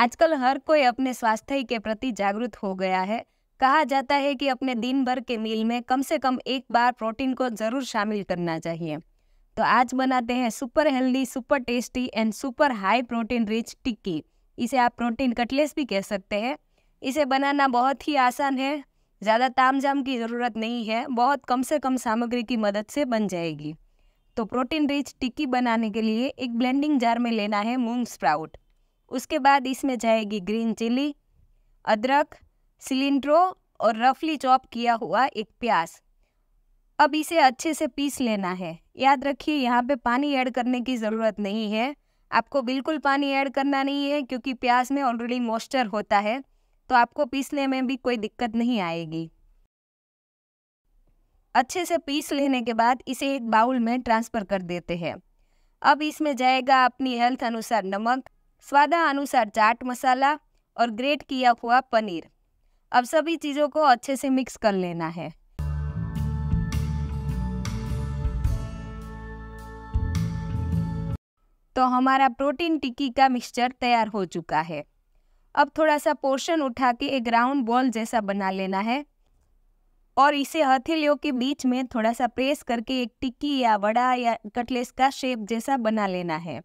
आजकल हर कोई अपने स्वास्थ्य के प्रति जागरूक हो गया है कहा जाता है कि अपने दिन भर के मील में कम से कम एक बार प्रोटीन को ज़रूर शामिल करना चाहिए तो आज बनाते हैं super healthy super tasty and super high protein rich tikki इसे आप प्रोटीन कटलेस भी कह सकते हैं इसे बनाना बहुत ही आसान है ज़्यादा तामझाम की ज़रूरत नहीं है बहुत कम से कम सामग्री की मदद से बन जाएगी तो प्रोटीन रिच टिक्की बनाने के लिए एक ब्लेंडिंग जार में लेना है मूंग स्प्राउट उसके बाद इसमें जाएगी ग्रीन चिली अदरक सिलिंड्रो और रफली चॉप किया हुआ एक प्याज अब इसे अच्छे से पीस लेना है याद रखिए यहाँ पे पानी ऐड करने की ज़रूरत नहीं है आपको बिल्कुल पानी ऐड करना नहीं है क्योंकि प्याज में ऑलरेडी मॉइस्चर होता है तो आपको पीसने में भी कोई दिक्कत नहीं आएगी अच्छे से पीस लेने के बाद इसे एक बाउल में ट्रांसफ़र कर देते हैं अब इसमें जाएगा अपनी हेल्थ अनुसार नमक स्वादा अनुसार चाट मसाला और ग्रेट किया हुआ पनीर अब सभी चीज़ों को अच्छे से मिक्स कर लेना है तो हमारा प्रोटीन टिक्की का मिक्सचर तैयार हो चुका है अब थोड़ा सा पोर्शन उठा के एक राउंड बॉल जैसा बना लेना है और इसे हथेलियों के बीच में थोड़ा सा प्रेस करके एक टिक्की या वड़ा या कटलेस का शेप जैसा बना लेना है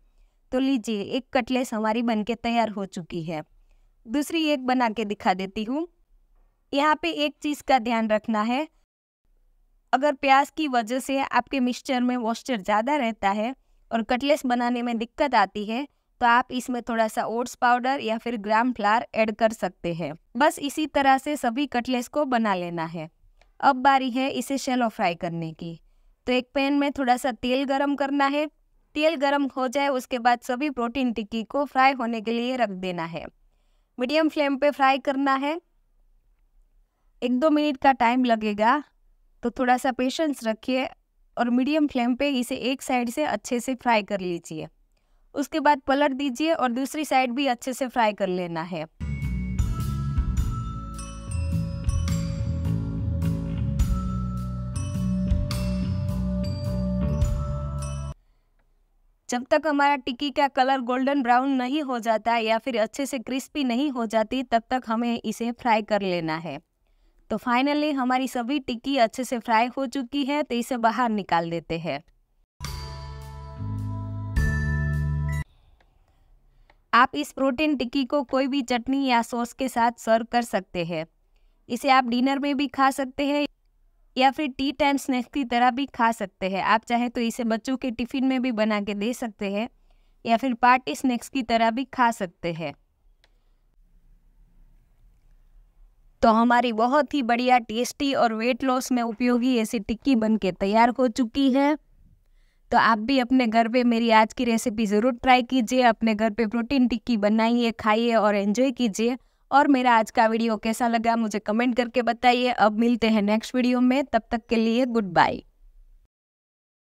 तो लीजिए एक कटलेस हमारी बनके तैयार हो चुकी है दूसरी एक बना के दिखा देती हूँ यहाँ पे एक चीज़ का ध्यान रखना है अगर प्याज की वजह से आपके मिक्सचर में मॉइस्चर ज़्यादा रहता है और कटलेस बनाने में दिक्कत आती है तो आप इसमें थोड़ा सा ओट्स पाउडर या फिर ग्राम फ्लार ऐड कर सकते हैं बस इसी तरह से सभी कटलेस को बना लेना है अब बारी है इसे शेलो फ्राई करने की तो एक पैन में थोड़ा सा तेल गरम करना है तेल गर्म हो जाए उसके बाद सभी प्रोटीन टिक्की को फ्राई होने के लिए रख देना है मीडियम फ्लेम पे फ्राई करना है एक दो मिनट का टाइम लगेगा तो थोड़ा सा पेशेंस रखिए और मीडियम फ्लेम पे इसे एक साइड से अच्छे से फ्राई कर लीजिए उसके बाद पलट दीजिए और दूसरी साइड भी अच्छे से फ्राई कर लेना है जब तक हमारा टिक्की का कलर गोल्डन ब्राउन नहीं हो जाता या फिर अच्छे से क्रिस्पी नहीं हो जाती तब तक हमें इसे फ्राई कर लेना है तो फाइनली हमारी सभी टिक्की अच्छे से फ्राई हो चुकी है तो इसे बाहर निकाल देते हैं आप इस प्रोटीन टिक्की को कोई भी चटनी या सॉस के साथ सर्व कर सकते हैं इसे आप डिनर में भी खा सकते हैं या फिर टी टाइम स्नैक्स की तरह भी खा सकते हैं आप चाहें तो इसे बच्चों के टिफ़िन में भी बना के दे सकते हैं या फिर पार्टी स्नैक्स की तरह भी खा सकते हैं तो हमारी बहुत ही बढ़िया टेस्टी और वेट लॉस में उपयोगी ऐसी टिक्की बन के तैयार हो चुकी है तो आप भी अपने घर पे मेरी आज की रेसिपी ज़रूर ट्राई कीजिए अपने घर पे प्रोटीन टिक्की बनाइए खाइए और एंजॉय कीजिए और मेरा आज का वीडियो कैसा लगा मुझे कमेंट करके बताइए अब मिलते हैं नेक्स्ट वीडियो में तब तक के लिए गुड बाय